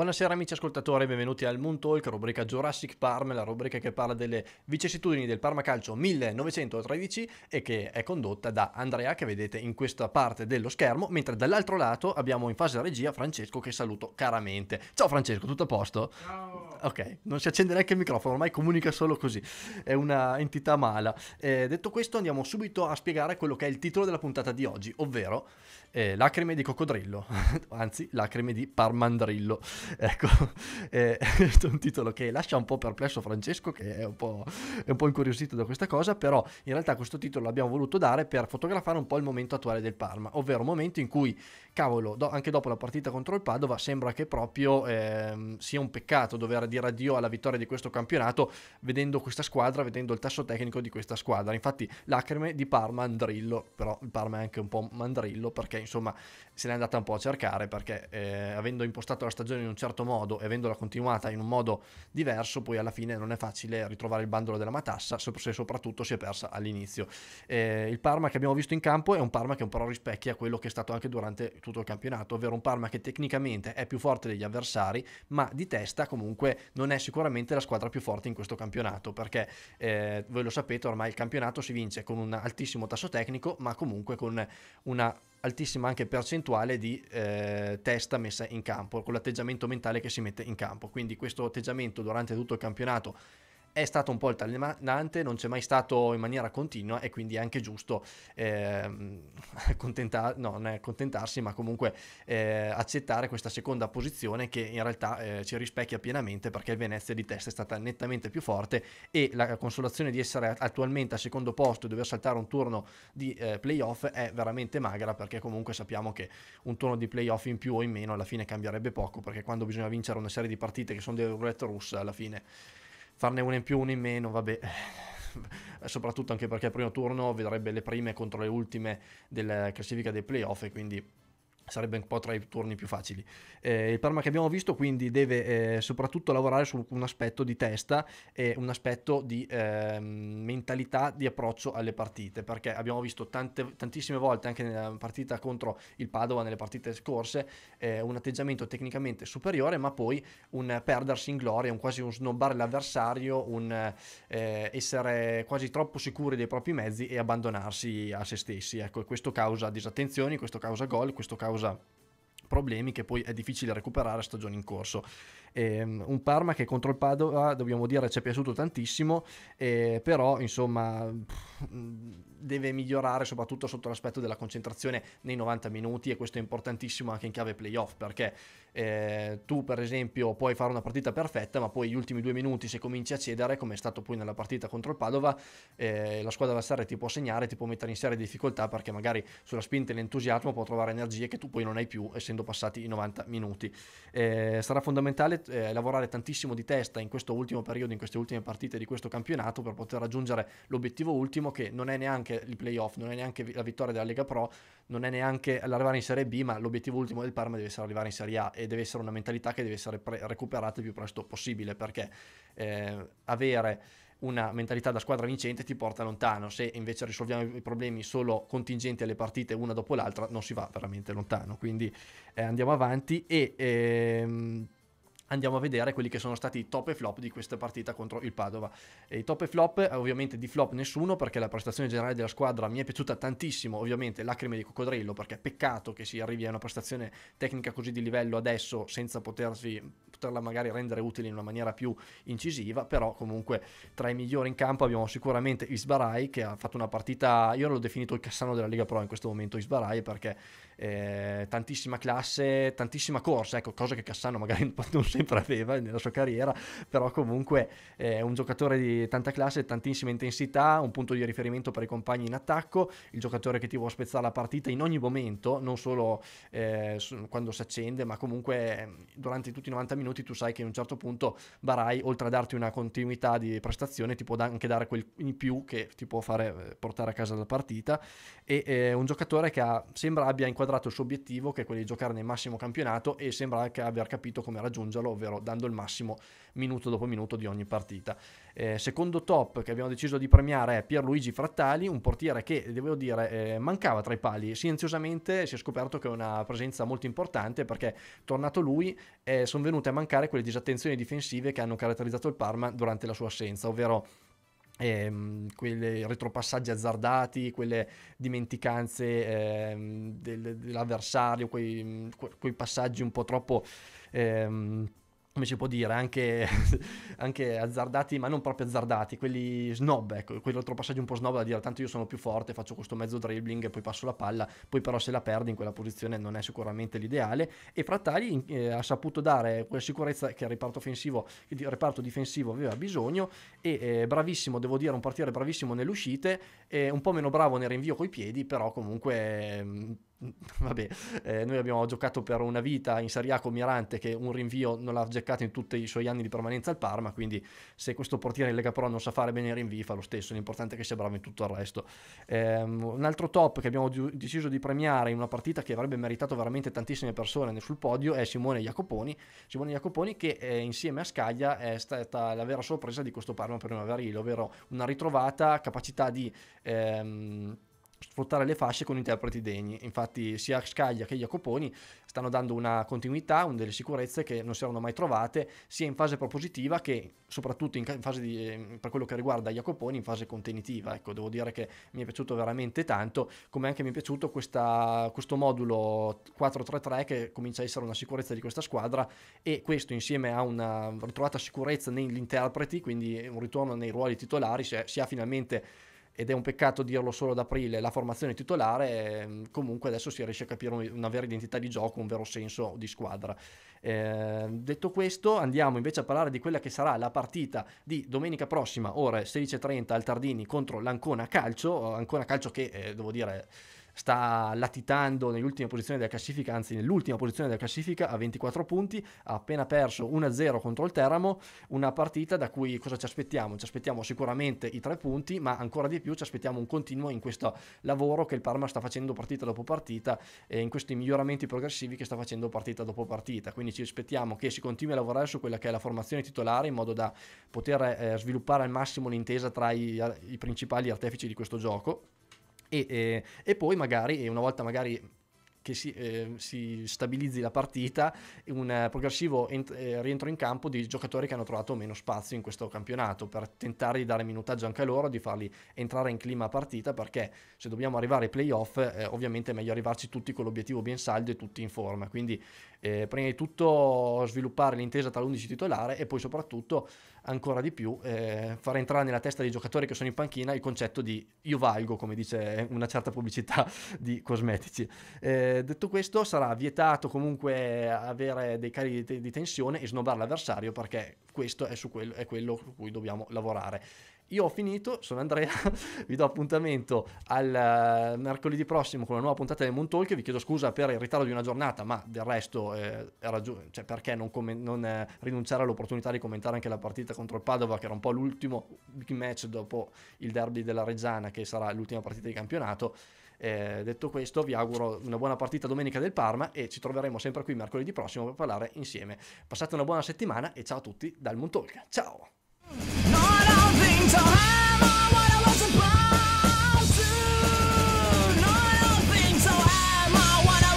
Buonasera amici ascoltatori benvenuti al Moon Talk, rubrica Jurassic Parm, la rubrica che parla delle vicissitudini del Parma Calcio 1913 e che è condotta da Andrea che vedete in questa parte dello schermo, mentre dall'altro lato abbiamo in fase regia Francesco che saluto caramente. Ciao Francesco, tutto a posto? Ciao! Ok, non si accende neanche il microfono, ormai comunica solo così, è una entità mala. Eh, detto questo andiamo subito a spiegare quello che è il titolo della puntata di oggi, ovvero eh, lacrime di coccodrillo, anzi lacrime di parmandrillo. Ecco, è, è un titolo che lascia un po' perplesso Francesco, che è un, è un, po', incuriosito da questa cosa, però in realtà questo titolo l'abbiamo voluto dare per fotografare un po' il momento attuale del Parma, ovvero un momento in cui, cavolo, do, anche dopo la partita contro il Padova sembra che proprio eh, sia un peccato dover dire addio alla vittoria di questo campionato vedendo questa squadra, vedendo il tasso tecnico di questa squadra. Infatti lacrime di Parma Andrillo, però il Parma è anche un po' mandrillo perché insomma se l'è andata un po' a cercare perché eh, avendo impostato la stagione in un certo modo e avendola continuata in un modo diverso, poi alla fine non è facile ritrovare il bandolo della matassa, se soprattutto si è persa all'inizio. Eh, il Parma che abbiamo visto in campo è un Parma che un po' rispecchia quello che è stato anche durante tutto il campionato, ovvero un Parma che tecnicamente è più forte degli avversari, ma di testa comunque non è sicuramente la squadra più forte in questo campionato, perché eh, voi lo sapete ormai il campionato si vince con un altissimo tasso tecnico, ma comunque con una altissima anche percentuale di eh, testa messa in campo, con l'atteggiamento mentale che si mette in campo. Quindi questo atteggiamento durante tutto il campionato è stato un po' altalenante, non c'è mai stato in maniera continua e quindi è anche giusto eh, contenta- no, non è contentarsi, ma comunque eh, accettare questa seconda posizione che in realtà eh, ci rispecchia pienamente perché il Venezia di testa è stata nettamente più forte e la consolazione di essere attualmente al secondo posto e dover saltare un turno di eh, playoff è veramente magra perché comunque sappiamo che un turno di playoff in più o in meno alla fine cambierebbe poco perché quando bisogna vincere una serie di partite che sono delle roulette russe alla fine farne una in più, una in meno, vabbè. Eh, soprattutto anche perché al primo turno vedrebbe le prime contro le ultime della classifica dei playoff e quindi sarebbe un po' tra i turni più facili. Eh, il Parma che abbiamo visto quindi deve eh, soprattutto lavorare su un aspetto di testa e un aspetto di eh, mentalità di approccio alle partite, perché abbiamo visto tante, tantissime volte anche nella partita contro il Padova, nelle partite scorse, eh, un atteggiamento tecnicamente superiore, ma poi un perdersi in gloria, un quasi un snobbare l'avversario, un eh, essere quasi troppo sicuri dei propri mezzi e abbandonarsi a se stessi. Ecco, questo causa disattenzioni, questo causa gol, questo causa causa problemi che poi è difficile recuperare stagione in corso. Eh, un Parma che contro il Padova dobbiamo dire ci è piaciuto tantissimo, eh, però insomma deve migliorare soprattutto sotto l'aspetto della concentrazione nei 90 minuti e questo è importantissimo anche in chiave playoff perché eh, tu per esempio puoi fare una partita perfetta ma poi gli ultimi due minuti se cominci a cedere come è stato poi nella partita contro il Padova eh, la squadra avversaria ti può segnare ti può mettere in serie difficoltà perché magari sulla spinta e l'entusiasmo può trovare energie che tu poi non hai più essendo passati i 90 minuti eh, sarà fondamentale eh, lavorare tantissimo di testa in questo ultimo periodo in queste ultime partite di questo campionato per poter raggiungere l'obiettivo ultimo che non è neanche il playoff non è neanche la vittoria della Lega Pro non è neanche l'arrivare in Serie B ma l'obiettivo ultimo del Parma deve essere arrivare in Serie A e deve essere una mentalità che deve essere pre- recuperata il più presto possibile perché eh, avere una mentalità da squadra vincente ti porta lontano, se invece risolviamo i problemi solo contingenti alle partite una dopo l'altra non si va veramente lontano, quindi eh, andiamo avanti e ehm, andiamo a vedere quelli che sono stati i top e flop di questa partita contro il Padova. E I top e flop, eh, ovviamente di flop nessuno perché la prestazione generale della squadra mi è piaciuta tantissimo, ovviamente lacrime di coccodrillo perché è peccato che si arrivi a una prestazione tecnica così di livello adesso senza potersi, poterla magari rendere utile in una maniera più incisiva, però comunque tra i migliori in campo abbiamo sicuramente Isbarai che ha fatto una partita, io l'ho definito il Cassano della Lega Pro in questo momento Isbarai perché eh, tantissima classe, tantissima corsa, ecco, cosa che Cassano magari non sempre aveva nella sua carriera, però comunque è eh, un giocatore di tanta classe, tantissima intensità, un punto di riferimento per i compagni in attacco, il giocatore che ti può spezzare la partita in ogni momento, non solo eh, quando si accende, ma comunque eh, durante tutti i 90 minuti tu sai che a un certo punto Barai, oltre a darti una continuità di prestazione, ti può anche dare quel in più che ti può fare eh, portare a casa la partita. E eh, un giocatore che ha, sembra abbia inquadrato inquadrato il suo obiettivo, che è quello di giocare nel massimo campionato, e sembra anche aver capito come raggiungerlo, ovvero dando il massimo minuto dopo minuto di ogni partita. Eh, secondo top che abbiamo deciso di premiare è Pierluigi Frattali, un portiere che, devo dire, eh, mancava tra i pali. Silenziosamente si è scoperto che è una presenza molto importante perché, tornato lui, eh, sono venute a mancare quelle disattenzioni difensive che hanno caratterizzato il Parma durante la sua assenza, ovvero Ehm, quei retropassaggi azzardati, quelle dimenticanze ehm, del, dell'avversario, quei, quei, passaggi un po' troppo ehm, come si può dire, anche, anche, azzardati, ma non proprio azzardati, quelli snob, ecco, quell'altro passaggio un po' snob da dire, tanto io sono più forte, faccio questo mezzo dribbling e poi passo la palla, poi però se la perdi in quella posizione non è sicuramente l'ideale e Frattali eh, ha saputo dare quella sicurezza che il reparto, offensivo, il reparto difensivo aveva bisogno e eh, bravissimo, devo dire, un portiere bravissimo nelle uscite, eh, un po' meno bravo nel rinvio coi piedi, però comunque mm, vabbè, eh, noi abbiamo giocato per una vita in Serie A con Mirante che un rinvio non l'ha geccato in tutti i suoi anni di permanenza al Parma, quindi se questo portiere in Lega Pro non sa fare bene i rinvii fa lo stesso, l'importante è che sia bravo in tutto il resto. Eh, un altro top che abbiamo gi- deciso di premiare in una partita che avrebbe meritato veramente tantissime persone sul podio è Simone Jacoponi, Simone Jacoponi che eh, insieme a Scaglia è stata la vera sorpresa di questo Parma primaverile, ovvero una ritrovata capacità di... Ehm, sfruttare le fasce con interpreti degni. Infatti sia Scaglia che Jacoponi stanno dando una continuità, una delle sicurezze che non si erano mai trovate, sia in fase propositiva che soprattutto in, fase di, ehm, per quello che riguarda Jacoponi in fase contenitiva. Ecco, devo dire che mi è piaciuto veramente tanto, come anche mi è piaciuto questa, questo modulo 4-3-3 che comincia a essere una sicurezza di questa squadra e questo insieme a una ritrovata sicurezza negli interpreti, quindi un ritorno nei ruoli titolari, si ha finalmente ed è un peccato dirlo solo ad aprile, la formazione titolare, ehm, comunque adesso si riesce a capire una vera identità di gioco, un vero senso di squadra. Eh, detto questo, andiamo invece a parlare di quella che sarà la partita di domenica prossima, ore 16.30 al Tardini contro l'Ancona Calcio, Ancona Calcio che eh, devo dire sta latitando nell'ultima posizione della classifica, anzi nell'ultima posizione della classifica a 24 punti, ha appena perso 1-0 contro il Teramo, una partita da cui cosa ci aspettiamo? Ci aspettiamo sicuramente i tre punti, ma ancora di più ci aspettiamo un continuo in questo lavoro che il Parma sta facendo partita dopo partita e in questi miglioramenti progressivi che sta facendo partita dopo partita, quindi ci aspettiamo che si continui a lavorare su quella che è la formazione titolare in modo da poter eh, sviluppare al massimo l'intesa tra i, i principali artefici di questo gioco e, e, eh, e poi magari, una volta magari che si, eh, si, stabilizzi la partita un progressivo ent- eh, rientro in campo di giocatori che hanno trovato meno spazio in questo campionato per tentare di dare minutaggio anche a loro, di farli entrare in clima partita perché se dobbiamo arrivare ai playoff eh, ovviamente è meglio arrivarci tutti con l'obiettivo ben saldo e tutti in forma, quindi eh, prima di tutto sviluppare l'intesa tra l'11 titolare e poi soprattutto ancora di più, eh, far entrare nella testa dei giocatori che sono in panchina il concetto di io valgo, come dice una certa pubblicità di cosmetici. Eh, detto questo, sarà vietato comunque avere dei carichi di, di tensione e snobbare l'avversario perché questo è, quello, è quello su cui dobbiamo lavorare. Io ho finito, sono Andrea, vi do appuntamento al eh, mercoledì prossimo con la nuova puntata del Montalk, vi chiedo scusa per il ritardo di una giornata, ma del resto eh, ragione, cioè perché non, com- non eh, rinunciare all'opportunità di commentare anche la partita contro il Padova, che era un po' l'ultimo big match dopo il derby della Reggiana, che sarà l'ultima partita di campionato. Eh, detto questo, vi auguro una buona partita domenica del Parma e ci troveremo sempre qui mercoledì prossimo per parlare insieme. Passate una buona settimana e ciao a tutti dal Montalk. Ciao! Not all things are